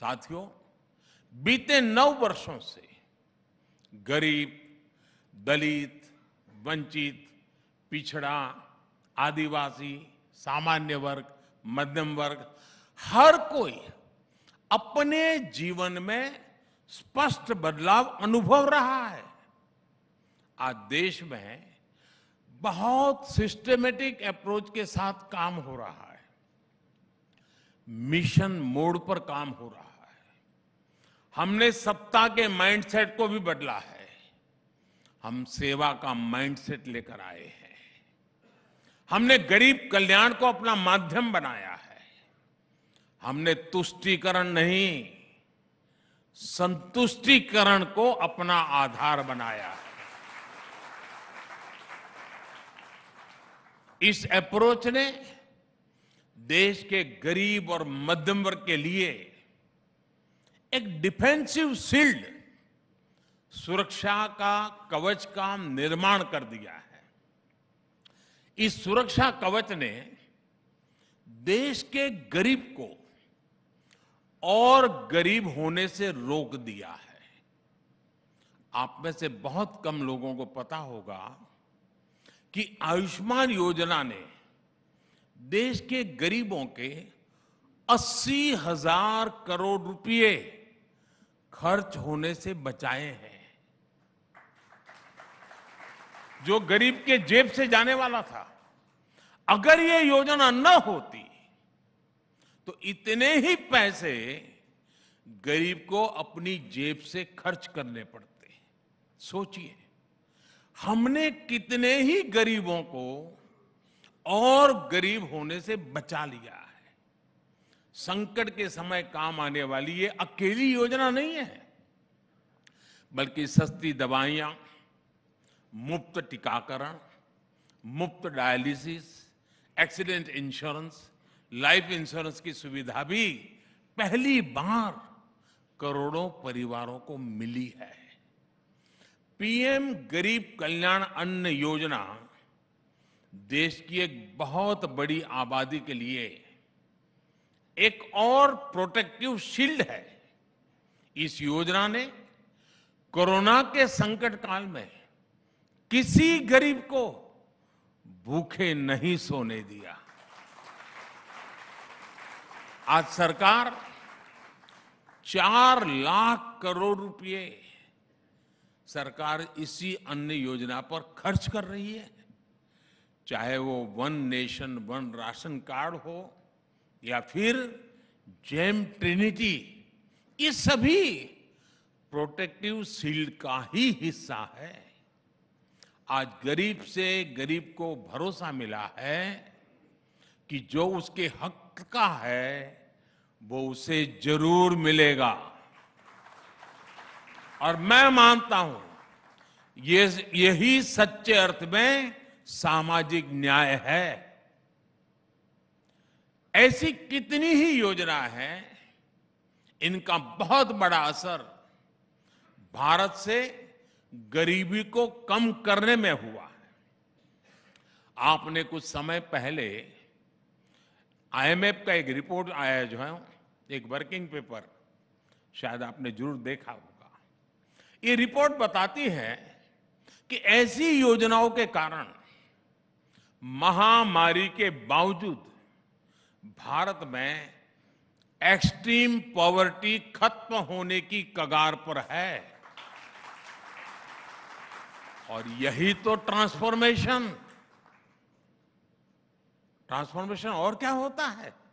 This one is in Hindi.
साथियों बीते नौ वर्षों से गरीब दलित वंचित पिछड़ा आदिवासी सामान्य वर्ग मध्यम वर्ग हर कोई अपने जीवन में स्पष्ट बदलाव अनुभव रहा है आज देश में बहुत सिस्टमेटिक अप्रोच के साथ काम हो रहा है मिशन मोड पर काम हो रहा है हमने सत्ता के माइंडसेट को भी बदला है हम सेवा का माइंडसेट लेकर आए हैं हमने गरीब कल्याण को अपना माध्यम बनाया है हमने तुष्टिकरण नहीं संतुष्टिकरण को अपना आधार बनाया है इस अप्रोच ने देश के गरीब और मध्यम वर्ग के लिए एक डिफेंसिव सील्ड सुरक्षा का कवच का निर्माण कर दिया है इस सुरक्षा कवच ने देश के गरीब को और गरीब होने से रोक दिया है आप में से बहुत कम लोगों को पता होगा कि आयुष्मान योजना ने देश के गरीबों के अस्सी हजार करोड़ रुपए खर्च होने से बचाए हैं जो गरीब के जेब से जाने वाला था अगर ये योजना न होती तो इतने ही पैसे गरीब को अपनी जेब से खर्च करने पड़ते सोचिए हमने कितने ही गरीबों को और गरीब होने से बचा लिया है संकट के समय काम आने वाली ये अकेली योजना नहीं है बल्कि सस्ती दवाइयां मुफ्त टीकाकरण मुफ्त dialysis accident insurance life insurance की सुविधा भी पहली बार करोड़ों परिवारों को मिली है पीएम गरीब कल्याण अन्न योजना देश की एक बहुत बड़ी आबादी के लिए एक और प्रोटेक्टिव शील्ड है इस योजना ने कोरोना के संकट काल में किसी गरीब को भूखे नहीं सोने दिया आज सरकार चार लाख करोड़ रुपए सरकार इसी अन्य योजना पर खर्च कर रही है चाहे वो one nation one ration card हो या फिर जेम ट्रिनिटी ये सभी प्रोटेक्टिव सील्ड का ही हिस्सा है आज गरीब से गरीब को भरोसा मिला है कि जो उसके हक का है वो उसे जरूर मिलेगा और मैं मानता हूं ये यही सच्चे अर्थ में सामाजिक न्याय है ऐसी कितनी ही योजना है इनका बहुत बड़ा असर भारत से गरीबी को कम करने में हुआ है आपने कुछ समय पहले आईएमएफ का एक रिपोर्ट आया जो है एक वर्किंग पेपर शायद आपने जरूर देखा होगा ये रिपोर्ट बताती है कि ऐसी योजनाओं के कारण महामारी के बावजूद भारत में एक्सट्रीम पॉवर्टी खत्म होने की कगार पर है और यही तो ट्रांसफॉर्मेशन ट्रांसफॉर्मेशन और क्या होता है